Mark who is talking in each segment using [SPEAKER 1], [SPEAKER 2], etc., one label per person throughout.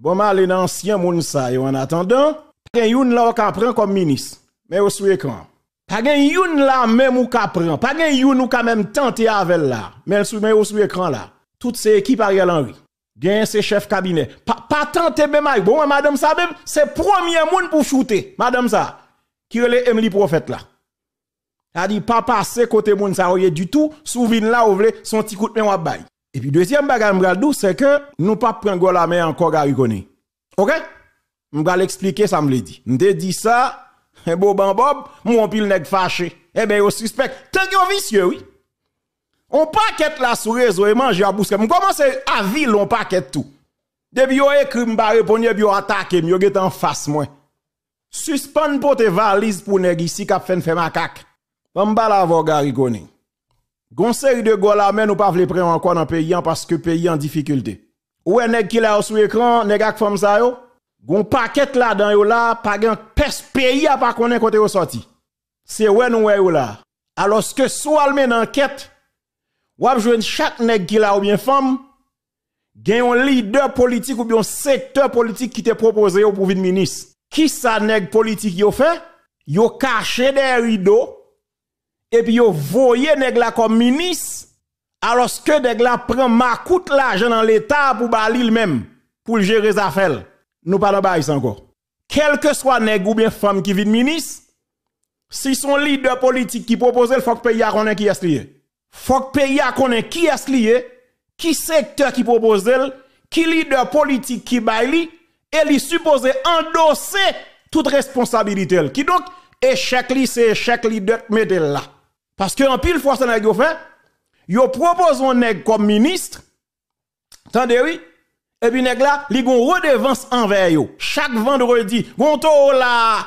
[SPEAKER 1] Bon, mal l'ancien ancien moun sa yo en attendant, Pagan youn là ka comme ministre, mais au sous écran. Pas youn là même ou kapren. Pagan pas youn ou ka même tenter avec là, mais sous mais au sous écran là. Toutes ces équipes Ariel Henry, gen ses chefs cabinet, pas pa tenter même bon madame ça même, c'est premier moun pour shooter, madame ça. Qui relè Emily prophète là. A dit pas passer côté moun sa yo du tout, souvin là ou vle son petit coup de main ou et puis, deuxième bagarre je c'est que nous pas prenons pas la main encore à reconnaître. Ok? Je vais l'expliquer, ça me l'a dit. Je dit ça, un beau bon Bob, mon pile nèg fâché. Eh bien, au suspect, t'es que vicieux, oui. On paquette la souris, réseau et mange à bousquet. Je commence à ville, on paquette tout. Depuis yo écrit, m'a bi yo attaque, yo get en face moi. Suspend pour tes valises pour nèg ici qui fait un macaque. M'ba la à rigone. Gon de gol nous mais nous pas voulu prendre encore dans le pays hein, parce que le pays en difficulté. Ou nèg qui là sous écran, nèg ak femme ça yo, gon paquet là dans yo là, pas gen pèse pays a pas connaît côté sorti. C'est ouais nous ouais là. Alors que soit al men enquête, ou a chaque nèg qui là ou bien femme gen un leader politique ou bien un secteur politique qui te proposé pour Premier ministre. Qui ça nèg politique yo fait? Yo caché des rideaux et puis vous voyez nègla comme ministre alors que prend la ma là, l'argent dans l'état pour bali même pour gérer sa affaires nous pas de encore quel que soit nèg ou bien femme qui vient ministre si son leader politique qui propose il faut que pays a qui est lié faut que pays a qui est lié qui secteur qui propose qui leader politique qui baili et est supposé endosser toute responsabilité qui donc échec li c'est échec leader de là parce que en pile fois ça n'a fait, yo propose un nèg comme ministre. Tendez oui. Et puis nèg là, li gon redevance envers yo. Chaque vendredi, gon to là.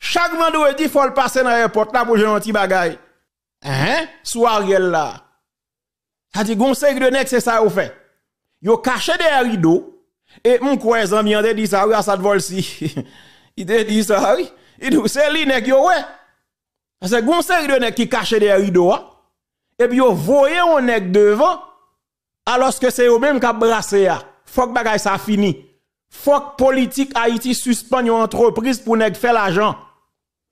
[SPEAKER 1] Chaque vendredi, faut le passer dans l'aéroport là pour jouer un petit bagay. Hein? Soirée là. Ça dit gon sèk de nèg c'est ça au fait. Yo caché derrière rideau et mon cousin ami a dit ça oui à cette vol si. Il dit ça oui. Il dit c'est lui nèg yo ouais. Parce que de nèg qui cache des rideaux hein, et puis yo voyez on devant alors que c'est eux même qui brassé a. Hein. Faut que bagay ça fini. Faut que politique Haïti suspend une entreprise pour nèg faire l'argent.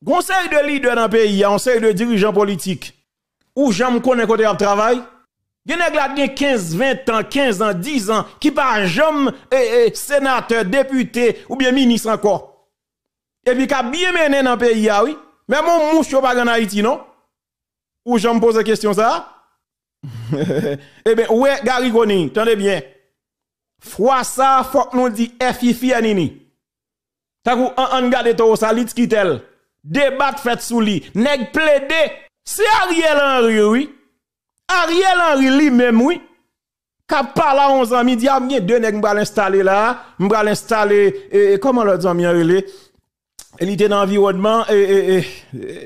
[SPEAKER 1] Un série de leader dans le pays, on hein, série de dirigeants politiques ou j'aime connaît côté travail. Gen nèg la 15, 20 ans, 15 ans, 10 ans qui pas jamais eh, eh, sénateur, député ou bien ministre encore. Et puis qui a bien mené dans le pays oui. Mais mon mouche pas en Haïti, non? Ou j'en pose la question ça? eh ben, bien, ouais, Garigoni, tenez bien. Fois ça, faut que nous dit FIFI Anini. T'as ça, an gade to sa lit kitel. Débat fait sous li. Nèg plaidé. C'est Ariel Henry, oui. Ariel Henry lui-même, oui. Kap parle on 11 ans y a ah, deux nèg m'bral installer là, m'bral installer, et comment l'autre ami relé, L'idée dans l'environnement, et,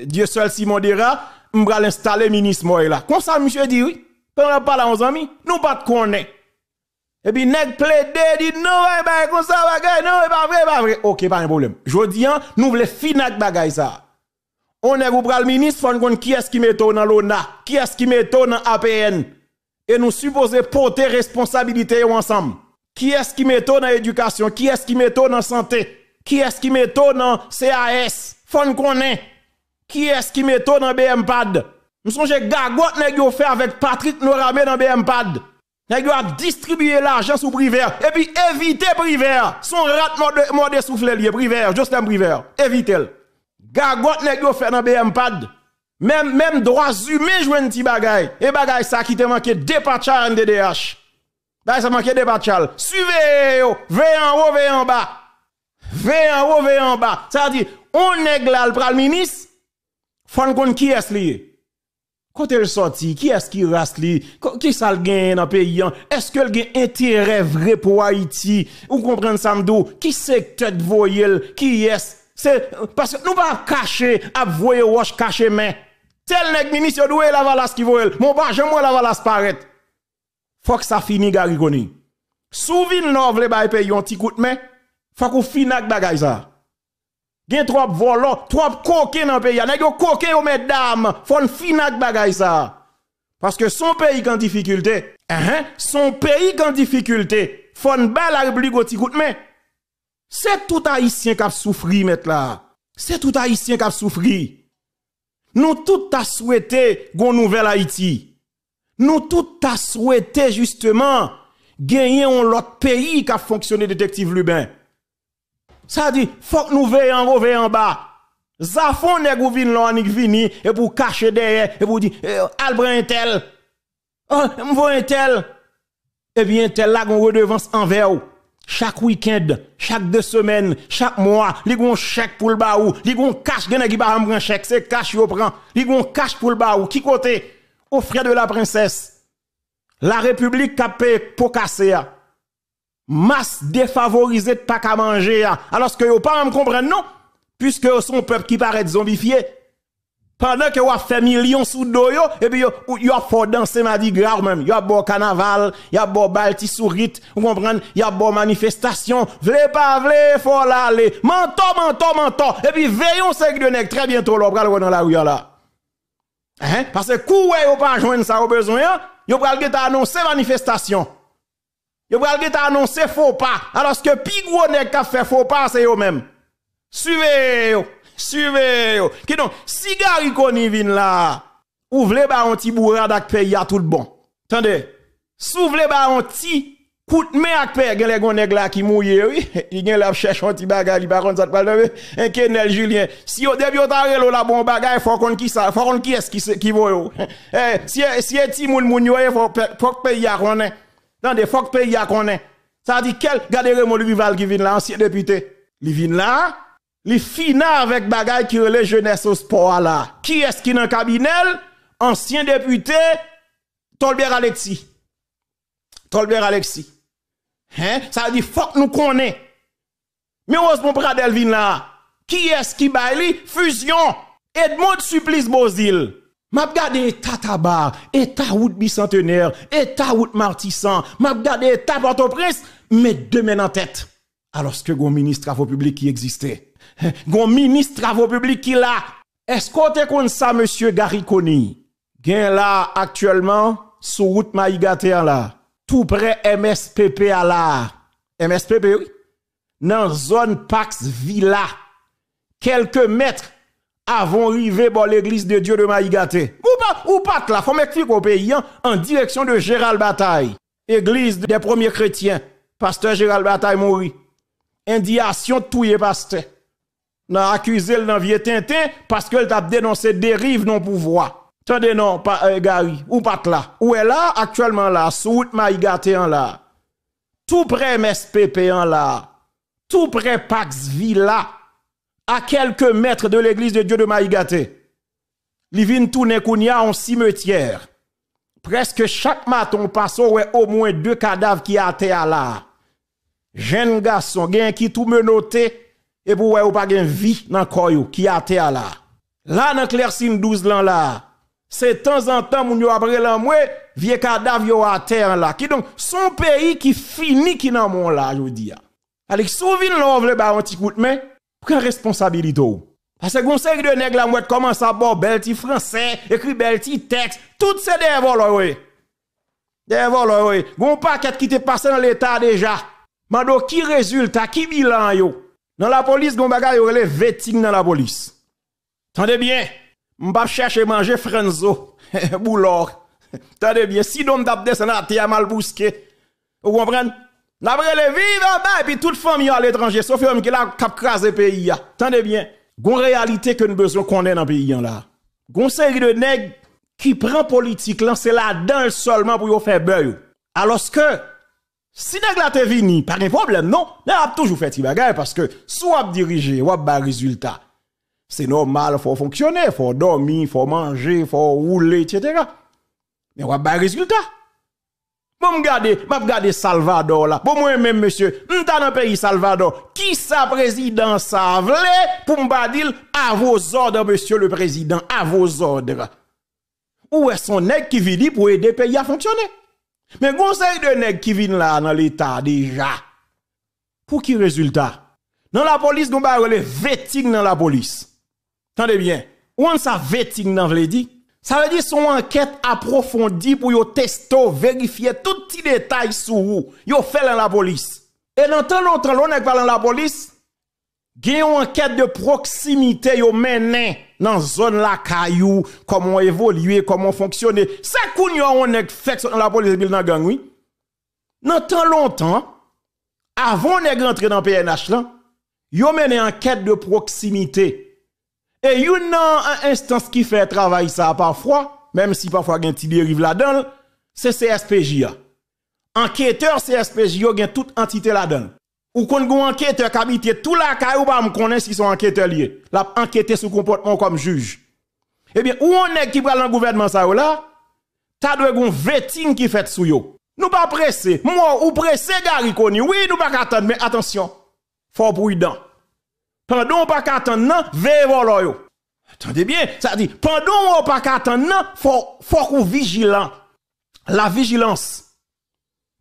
[SPEAKER 1] Dieu seul si on m'bra l'installer ministre moi là. Comme ça, monsieur dit oui. Pendant pas là, on amis, nous pas de est Et puis, nèg plaidé, dit non, eh ben, comme ça, bagay, non, eh pas vrai, pas vrai. Ok, pas un problème. dis hein, nous voulons finir bagay ça. On est au le ministre, qui est-ce qui m'étonne dans l'ONA, qui est-ce qui m'étonne dans APN. Et nous supposons porter responsabilité ensemble. Qui est-ce qui m'étonne dans l'éducation, qui est-ce qui m'étonne dans la santé qui est-ce qui met tout dans CAS? Fon connaît. Qui est-ce qui met tout dans BMPAD? Nous sommes gagote nèg yo fait avec Patrick Norame dans BMPAD. Nèg a distribué l'argent sous privé et puis éviter privé. Son rat mode mode souffle lié privé, Justin privé. Évitez-le. Gagot nèg yo fait dans BMPAD. Même même droits humains un petit bagay. Et bagay ça qui te manqué dépatchal en DDH. Bah ça manqué dépatchal. Suivez yo, veillez en haut, veillez en bas veille en haut, veille en bas. Ça veut dire, on nèg là, le pral ministre, faut qu'on qui est lié. Quand elle sorti, qui est-ce qui ras? li? Qui ça le gagne dans le pays? Hein? Est-ce que le gagne intérêt vrai pour Haïti? Vous comprenez ça, m'dou? Qui c'est que tu Qui est-ce? C'est, parce que nous pas cacher, à voyer wash cacher mais. Tel nèg ministre, doué la valas qui voyez. Mon pas, j'aime la valas paraît. Faut que ça finisse, Garigoni. Souvin, non, vle bay pays, yon ti coup de main. Faut qu'on finisse bagay ça. Gen trop volants, trop coquin dans le pays. Nèg yo ou mesdames, faut finir bagay ça. Parce que son pays en difficulté, uh-huh. son pays en difficulté, faut ba la République au mais c'est tout haïtien qui a souffri mettre là. C'est tout haïtien qui a souffri. Nous tout t'a souhaité gon nouvelle Haïti. Nous tout t'a souhaité justement gagner un autre pays qui a fonctionné détective Lubin. Ça dit, faut que nous veillons en haut, veillons en bas. Zafon nèg ou vin l'onik vini, et pour cacher derrière, et pour dire, Albrin eh, tel, oh, un tel. Et hein, eh bien, tel là, vous redevance envers vous chaque week-end, chaque deux semaines, chaque mois, li gon chèque pour le baou, li gon cash gen qui ba un chèque, c'est cash yo prend, li gon cash pour le baou, qui côté au frère de la princesse. La République capé pour casser masse défavorisée de pas à manger, hein. alors que vous pas me comprendre non, puisque vous sont peuple qui paraît zombifié. Pendant que vous fait millions sous dos, et eh puis vous avez fait danser Mardi même. Vous avez beau carnaval, vous avez beau balti sourit vous comprenez, vous avez beau manifestation. Vle pas vle, faut l'aller. Menton, menton, menton. Et eh puis veillons ce de nèg très bientôt, l'on va dans la rue là. Hein? Parce que vous n'avez pas joindre ça au besoin, vous allez annoncer manifestation. Yo pral annoncé annoncer faux pas. Alors ce que Pigou gros ka fait faux pas c'est eux même. Suivez vous suivez yo. Qui donc si Koni vin là, ou vle ba un petit bourrade ak tout bon. Tendez. vle ba un petit coup de ak gen les nèg là qui mouillé oui, il gen la cherche un petit bagage, pa konn ça un Kenel Julien. Si yo debi yo tarelo la bon bagage, faut qu'on qui ça, faut qu'on qui est qui qui voyo. Eh si si ti moun moun yo faut pays a dans des fuck pays qu'on est. Ça dit quel gardez Raymond Rival qui vient là, ancien député. Il vient là, il finit avec bagaille qui relève jeunesse au sport là. Qui est-ce qui dans le cabinet? Ancien député Tolbert Alexis. Tolbert Alexis. Hein? Ça dit faut que nous connaissons. Mais heureusement Pradel vient là. Qui est-ce qui baille fusion Edmond Supplice Bozil. M'a regardé ta tabar, ta route bicentenaire, ta route martissant, m'a regardé ta Port-au-Prince, mais deux mains en tête. Alors ce que gon ministre travaux publics qui existait. Gon ministre travaux publics qui là. Est-ce qu'on te ça monsieur Gariconi? Gen là actuellement sur route Maïgaté, là, tout près MSPP à là. MSPP oui. Dans zone Pax Villa. Quelques mètres avant arriver dans l'église de Dieu de Maïgaté. Ou pas, ou pas là, faut m'expliquer au pays hein, en direction de Gérald Bataille, église des premiers chrétiens. Pasteur Gérald Bataille mourit. Indiation pasteurs. pasteur. N'a accusé le navier Tintin parce que t'a dénoncé dérive non pouvoir. Tendez non, pas euh, ou pas là. Où est là, actuellement là, sous Maïgaté en là. Tout près MSPP en là. Tout près Pax Villa à quelques mètres de l'église de Dieu de Maïgate. Livin tourne Kounia en cimetière. Presque chaque matin, on passe au moins deux cadavres qui à là. Jeune garçon, gen qui tout menoté et pour ou pas gen vie dans koyo qui à là. Là, dans Claircine 12 ans là, c'est de temps en temps, moun yo après l'an vieux cadavre yo à terre là. Qui donc, son pays qui finit qui n'a mon là, je dis. Alex, souvin l'on vle ba un petit coup de main. Pourquoi responsabilité. Parce que vous de que la mouette commence à boire bel petit français, écrit bel petit texte, tout c'est des vols, Des vols, pas paquet qui t'est passé dans l'état déjà. Mando qui résultat, qui bilan yo? Dans la police, vous avez yo les vetting dans la police. Tendez bien, pas chercher manger frenzo, boulor. Tendez bien, si don d'abdes en pas mal bousqué. Vous comprenez? La le vive en bas et puis toute famille à l'étranger, sauf que qui la cap craser pays Tendez bien, gon réalité que nous besoin qu'on ait dans pays là. Gon série de nèg qui prend politique là, c'est la danse seulement pour faire beurre. Alors que si nèg la te vini, pas de problème non, nèg a toujours fait des bagay parce que soit diriger ou de résultat. C'est normal, faut fonctionner, faut dormir, faut manger, faut rouler etc. Mais ou de résultat. Bon, m'gade, m'gade Salvador là. Bon, moi même, monsieur, m'ta dans pays Salvador. Qui sa président sa vle pour m'badil à vos ordres, monsieur le président, à vos ordres. Où est son nek qui vient pour aider pays à fonctionner? Mais conseil de nek qui vient là dans l'état déjà. Pour qui résultat? Dans la police, nous ba les vetting dans la police. Tendez bien. Où on sa vetting dans vle dit? Ça veut dire son enquête approfondie pour tester, testo, vérifier tout petit détail sur vous. Yo fait dans la police. Et dans tant longtemps, l'on est dans la police, yon une enquête de proximité yo mené dans zone la caillou, comment évoluer, comment fonctionner. Ça qu'on yon on est fait dans la police dans la gang, oui. Dans tant longtemps, avant de rentrer dans PNH là, yo mené enquête de proximité et yon a une instance qui fait travail ça parfois, même si parfois un petit dérive là-dedans, c'est CSPJ. Enquêteur CSPJ y a toute entité là-dedans. Ou kon un enquêteur habite tout la kay ou pas me sont si son enquêteur lié. La enquêter sous comportement comme juge. Eh bien, où on est qui prend le gouvernement ça là? T'as de gon vetting qui fait sous yo. Nous pas pressé. Moi ou pressé Gary Koni. Oui, nous pas attendre mais attention. Faut prudent. Pendant pas qu'attendre veillez veye Attendez bien, ça dit pendant oh, pas qu'attendre faut faut qu'on vigilant. La vigilance.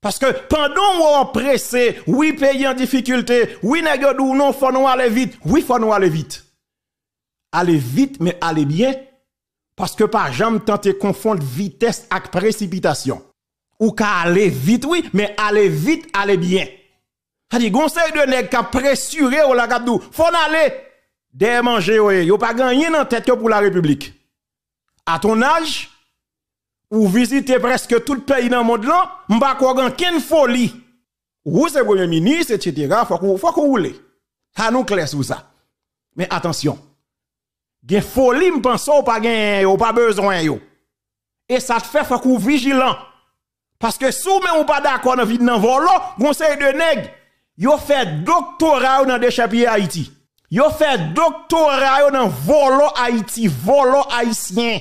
[SPEAKER 1] Parce que pendant on oh, pressé, oui pays en difficulté, oui nèg dou non faut aller vite, oui faut nous aller vite. Allez vite mais allez bien parce que pas jamais tenter confondre vitesse avec précipitation. Ou qu'à aller vite oui, mais allez vite, allez bien. C'est-à-dire, conseil de nèg ka a pressuré ou la gadou faut aller démanger. manger yo, a pas gagné dans tête pour la République. À ton âge, ou visitez presque tout le pays dans le monde là, y ait une folie. Ou c'est premier ministre etc. faut faut qu'on roule. Ça nous clair sur ça. Mais attention. Gen folie m'pense ou pas gen ou pas besoin yo. Et ça te fait faut qu'on vigilant. Parce que si ou pas d'accord dans vide dans volo, conseil de nèg yo fait doctorat dans des chapiers Haïti. Yo fait doctorat dans volo Haïti, volo haïtien.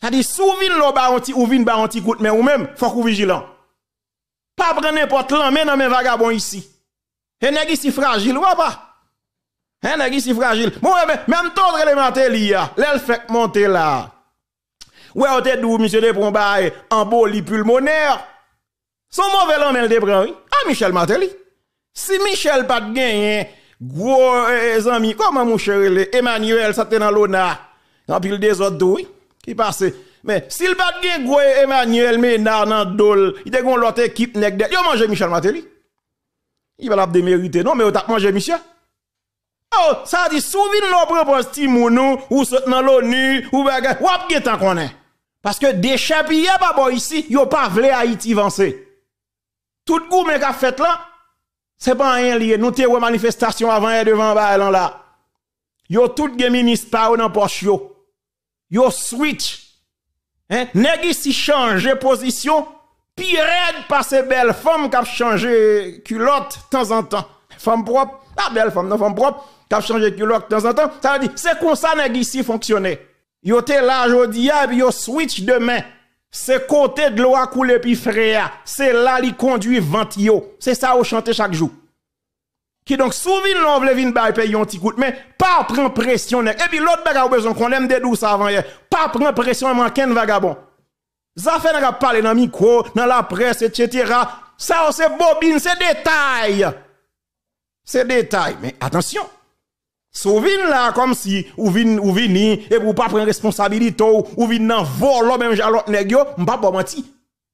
[SPEAKER 1] Ça dit souvin lo baronti ou vin baronti kout mais ou même faut qu'on vigilant. Pas prendre n'importe l'an mais dans mes vagabond ici. Et nèg si fragile ou pas Hein nèg si fragile. Bon même tendre les matéli là, l'el fait monter là. Ouais, ou te dou monsieur de prend en embolie pulmonaire. Son mauvais nom, elle te prend. Ah Michel Matéli. Si Michel pas gagné, gros eh, amis, comment mon cher Emmanuel, ça dans l'ONA, en pile des autres, oui, qui passe. Mais s'il pas gagné gros Emmanuel Ménard dans Dol, il gon l'autre équipe nèg de. Yo mangé Michel Matéli. Il va la démériter. Non, mais yon tap. mangé Michel. Oh, ça dit souvin nos propres timounou ou saute dans l'ONU ou baga. Ou gen qu'on est Parce que des chapiers, pas bon ici, yo pas vle Haïti avancer. Tout goût mec fait là, c'est pas rien lié. Nous avons manifestation avant et devant là. là. Yo tout gen pas dans poche yo. Yo switch. Hein? Nèg si change position, pire ces belle femme qui a changé culotte de temps en temps. Femme propre, ah belle femme, non femme propre, qui a changé culotte de temps en temps. Ça veut dire c'est comme ça nèg ici fonctionner. Yo te là aujourd'hui, ah, yo switch demain. C'est côté de l'eau à couler puis frère, c'est là qui conduit ventio. C'est ça au chanter chaque jour. Qui donc souvient l'on vle vin bay paye un mais pas prendre pression Et puis l'autre a besoin qu'on aime des douces avant hier. Hein. Pas prendre pression manquer vagabond. Ça fait n'a parlé dans micro, dans la presse etc. Ça c'est bobine, c'est détail. C'est détail mais attention. Souvin là, comme si, vous venez ou vini, et vous pas prendre responsabilité, ou vous nan volo, même jalot nèg yo, m'pa pas menti.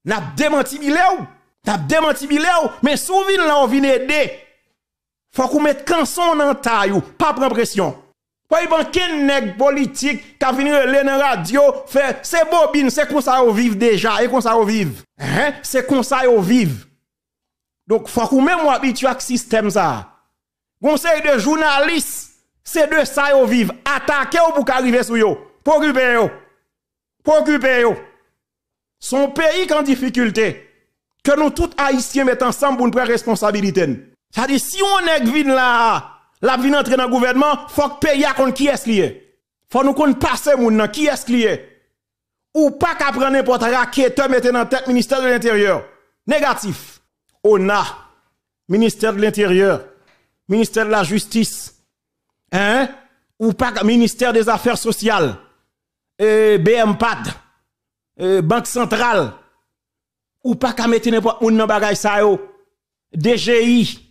[SPEAKER 1] N'a démenti bilé ou. N'a démenti Mais ou. Mais souvin là, on venez aider. Faut qu'on mette canson dans taille ou, pas prendre pression. Pas y ken nèg politique, ka vini relé dans radio, fait, c'est bobine, c'est comme ça on déjà, et comme ça on vive. Hein? C'est comme ça Donc, faut qu'on même habitué à système là Conseil de journalistes, c'est de ça yon vivent. Attaquez ou pour arriver sur yo. Procupez yo. Procupez yo. Son pays en difficulté. Que nous tous haïtiens mettons ensemble pour nous prendre responsabilité. Ça dit si on est vin là, la vie entrer dans le gouvernement, faut que pays contre qui est lié. Faut nous qu'on passe moun nan qui est lié. Ou pas qu'à prendre n'importe raquette mettez dans tête ministère de l'intérieur. Négatif. On a ministère de l'intérieur, ministère de la justice, hein, ou pas ministère des Affaires sociales, BMPAD, Banque centrale, ou pas qu'à mettre n'importe où dans bagage ça yo, DGI,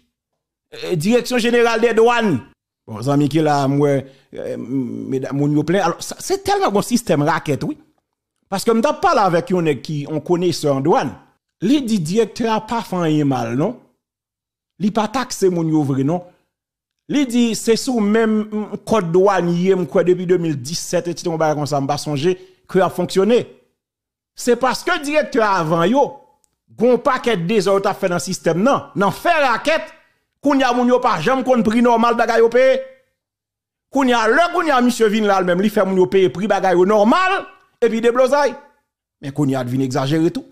[SPEAKER 1] Direction générale des douanes. Bon, amis qui là, moi, euh, mesdames, plein. Alors, c'est tellement un système raquette, oui. Parce que ne parle avec yon qui on connaît en douane. Li dit directeur a pas fait mal, non? Li pas taxe mon yo vrai, non? Il dit, sous sous même code douanier quoi depuis 2017 et va ton bagay kon pas mba que kwe a C'est parce que directeur avant, yo, gon paquet de zon ta fe système non non faire raquette, raket, y a moun yo pa jam qu'on pri normal bagay yo y a le qu'on y a monsieur vin là, même, li fait moun yo paye pri bagay yo normal, epi de Mais Men y a devine exagéré tout.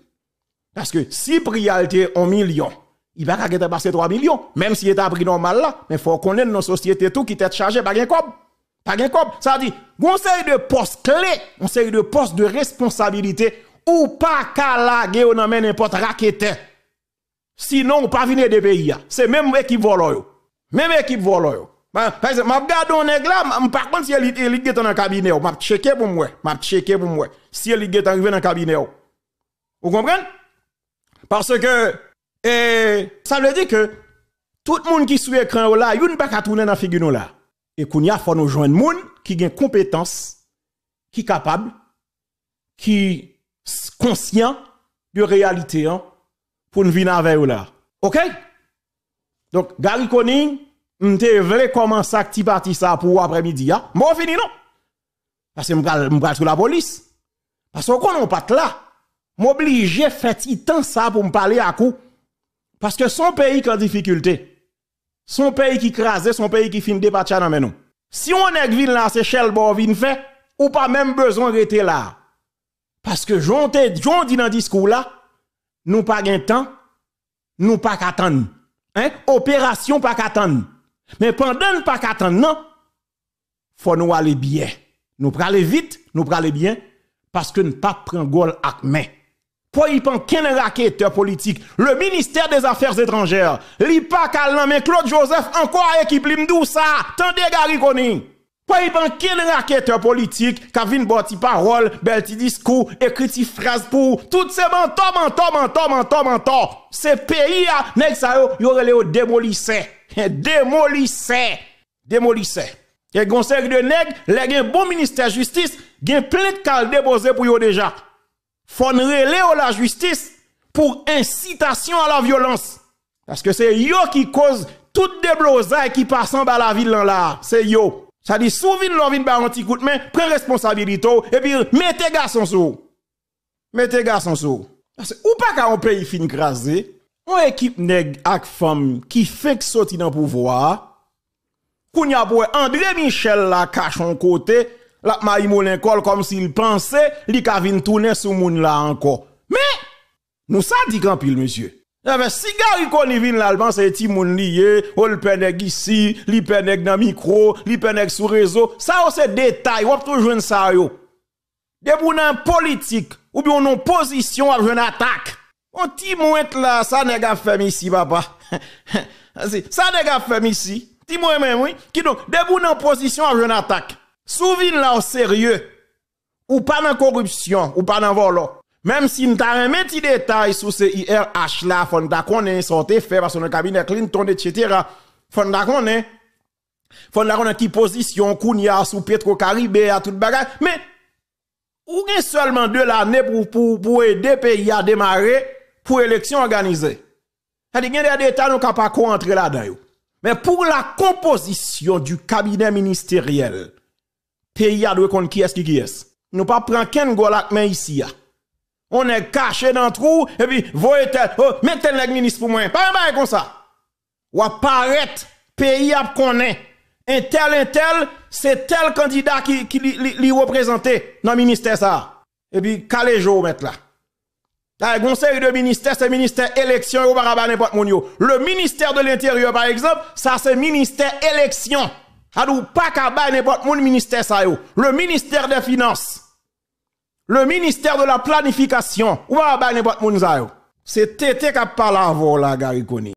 [SPEAKER 1] Parce que si pri en 1 million, il va pas qu'à passer 3 millions, même si est pris normal là, mais faut connaître nos sociétés tout qui t'est chargé par un cob. Par un cob, ça dit conseil de poste clé, conseil série de poste de responsabilité ou pas qu'à laguer on amène n'importe raquette. Sinon, on pas venir de pays C'est même équipe volo Même équipe volo bah, Par exemple, m'a regarde un là, par contre si elle est dans le cabinet, m'a checker pour moi, m'a checker pour moi. Si elle est arrivé dans le cabinet. Vous comprenez Parce que et ça veut dire que tout le monde qui est sur l'écran là, il n'y a pas tourner dans la figure là. Et qu'on y a, faut nous joindre monde qui a des compétences, qui est capable, qui est conscient de la réalité hein, pour nous venir avec là. OK? Donc, Gary Conning, Je vle commencer à ti parti ça pour après-midi. Hein? Moi fini non. Parce que je sous la police. Parce qu'on n'a pas là. M'oblige faire tant temps ça pour me parler à coup. Parce que son pays qui a difficulté, son pays qui crase, son pays qui finit débattre dans nous. Si on est ville là, c'est Shell Bovin fait, ou pas même besoin d'être là. Parce que j'en dit dans le discours là, nous pas de temps, nous pas qu'attendre. Hein? Opération pas qu'attendre. Mais pendant pas qu'attendre, non, faut nous aller bien. Nous aller vite, nous aller bien, parce que nous pas prendre goal à main prend ken raketeur politique, le ministère des Affaires étrangères, li calme, mais Claude Joseph encore à équipe limdou ça, tendez Gary il prend ken raqueteur politique, kavin boti parole, belti discours, écrit phrase pour tout ces menton, menton, menton, menton, menton. Ces pays a, ah, nèg sa yo, yore le démolisse. Démolissé. Démolissé. Et conseils de nèg, les gen bon ministère justice, gen plein de cal déposé pour yo déjà faut au la justice pour incitation à la violence. Parce que c'est yo qui cause tout déblosaille qui passe en bas la ville là. C'est yo. Ça dit, souvine l'ovine par bah, un petit coup de main, prends responsabilité et puis mettez garçon sous. Mettez garçon sous. Parce que ou pas quand un pays fin crasé, on équipe nèg ak femme qui fait que sorti dans pouvoir, Kounya y pour André Michel la cache son côté, la Marie Molin comme s'il pensait, li ka vin tourner sou moun la encore. Mais, nous ça dit grand pile, monsieur. Eh ben si gari Koni vin là, c'est ti moun lié, ou le peneg ici, li peneg dans micro, li peneg sur réseau, ça oh, c'est détail, ou toujours ça yo. De en politique, ou bien en position, à une attaque. On ti mouet là, ça n'est pas fait ici, papa. ça n'est pas fait ici. Ti mouet même, oui. Qui donc, debout en position, à une attaque souvine là au sérieux. Ou pas dans corruption, ou pas dans volo. Même si nous avons un petit détail sur ce IRH là, faut qu'on sorti fait parce que le cabinet Clinton, etc. Faut qu'on faut qu'on qui position, Kounia, sous Petro Caribé, à tout bagage. Mais, ou bien seulement deux l'année pour, pour, pour aider pays à démarrer pour élection organisée. dit à y a des détails, nous pas rentrer là-dedans. Mais pour la composition du cabinet ministériel, pays a de qui est qui est. Nous pas prendre ken golak mais ici ah. On est caché dans le trou et puis vous tel oh, mettez le ministre pour moi. Pas un comme ça. Ou apparaît pays a est, un tel un tel c'est tel candidat qui qui li, représenté dans le ministère ça. Et puis les jour mettre là. le conseil de ministère, c'est ministère élection, ou n'importe Le ministère de l'Intérieur, par exemple, ça c'est ministère élection. Alors, pas qu'à n'importe mon ministère ça yo. Le ministère des Finances. Le ministère de la Planification. Ou pas n'importe mon ça yo. C'est Tété qui parle avant là garikoni